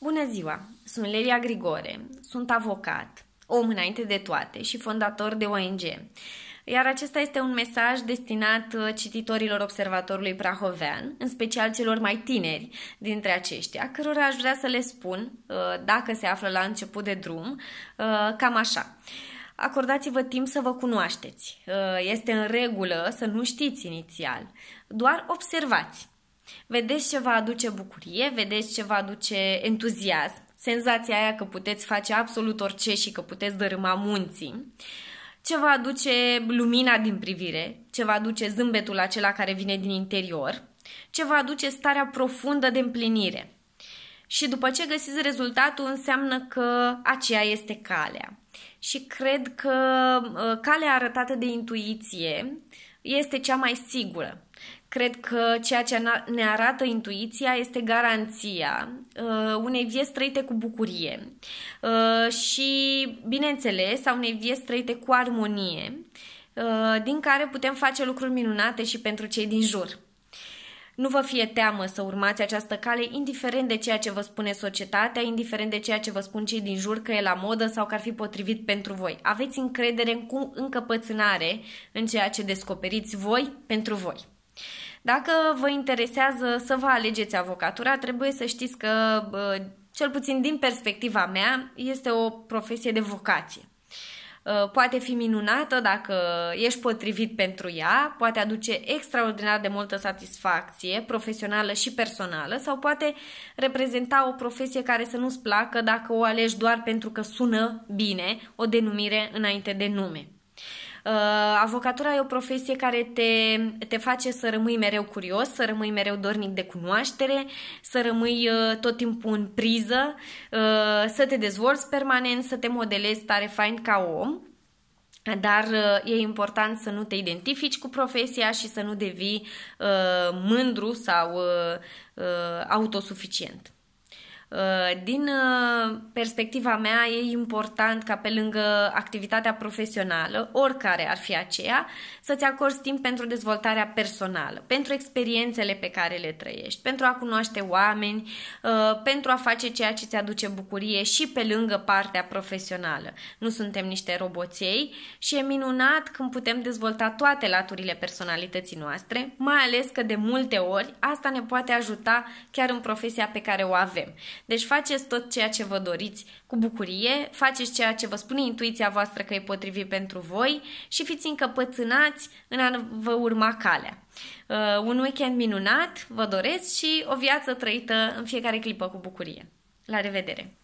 Bună ziua! Sunt Lelia Grigore, sunt avocat, om înainte de toate și fondator de ONG. Iar acesta este un mesaj destinat uh, cititorilor Observatorului Prahovean, în special celor mai tineri dintre aceștia, cărora aș vrea să le spun, uh, dacă se află la început de drum, uh, cam așa. Acordați-vă timp să vă cunoașteți. Este în regulă să nu știți inițial, doar observați Vedeți ce vă aduce bucurie, vedeți ce vă aduce entuziasm, senzația aia că puteți face absolut orice și că puteți dărâma munții, ce vă aduce lumina din privire, ce vă aduce zâmbetul acela care vine din interior, ce vă aduce starea profundă de împlinire. Și după ce găsiți rezultatul, înseamnă că aceea este calea. Și cred că uh, calea arătată de intuiție este cea mai sigură. Cred că ceea ce ne arată intuiția este garanția uh, unei vieți trăite cu bucurie uh, și, bineînțeles, a unei vieți trăite cu armonie, uh, din care putem face lucruri minunate și pentru cei din jur. Nu vă fie teamă să urmați această cale, indiferent de ceea ce vă spune societatea, indiferent de ceea ce vă spun cei din jur că e la modă sau că ar fi potrivit pentru voi. Aveți încredere cu încăpățânare în ceea ce descoperiți voi pentru voi. Dacă vă interesează să vă alegeți avocatura, trebuie să știți că, cel puțin din perspectiva mea, este o profesie de vocație. Ă, poate fi minunată dacă ești potrivit pentru ea, poate aduce extraordinar de multă satisfacție profesională și personală sau poate reprezenta o profesie care să nu-ți placă dacă o alegi doar pentru că sună bine o denumire înainte de nume. Uh, avocatura e o profesie care te, te face să rămâi mereu curios, să rămâi mereu dornic de cunoaștere, să rămâi uh, tot timpul în priză, uh, să te dezvolți permanent, să te modelezi tare fain ca om dar e important să nu te identifici cu profesia și să nu devii uh, mândru sau uh, autosuficient. Uh, din uh, perspectiva mea, e important ca pe lângă activitatea profesională, oricare ar fi aceea, să-ți acorzi timp pentru dezvoltarea personală, pentru experiențele pe care le trăiești, pentru a cunoaște oameni, uh, pentru a face ceea ce ți aduce bucurie și pe lângă partea profesională. Nu suntem niște roboței și e minunat când putem dezvolta toate laturile personalității noastre, mai ales că de multe ori asta ne poate ajuta chiar în profesia pe care o avem. Deci faceți tot ceea ce vă doriți cu bucurie, faceți ceea ce vă spune intuiția voastră că e potrivit pentru voi și fiți încăpățânați în a vă urma calea. Uh, un weekend minunat vă doresc și o viață trăită în fiecare clipă cu bucurie. La revedere!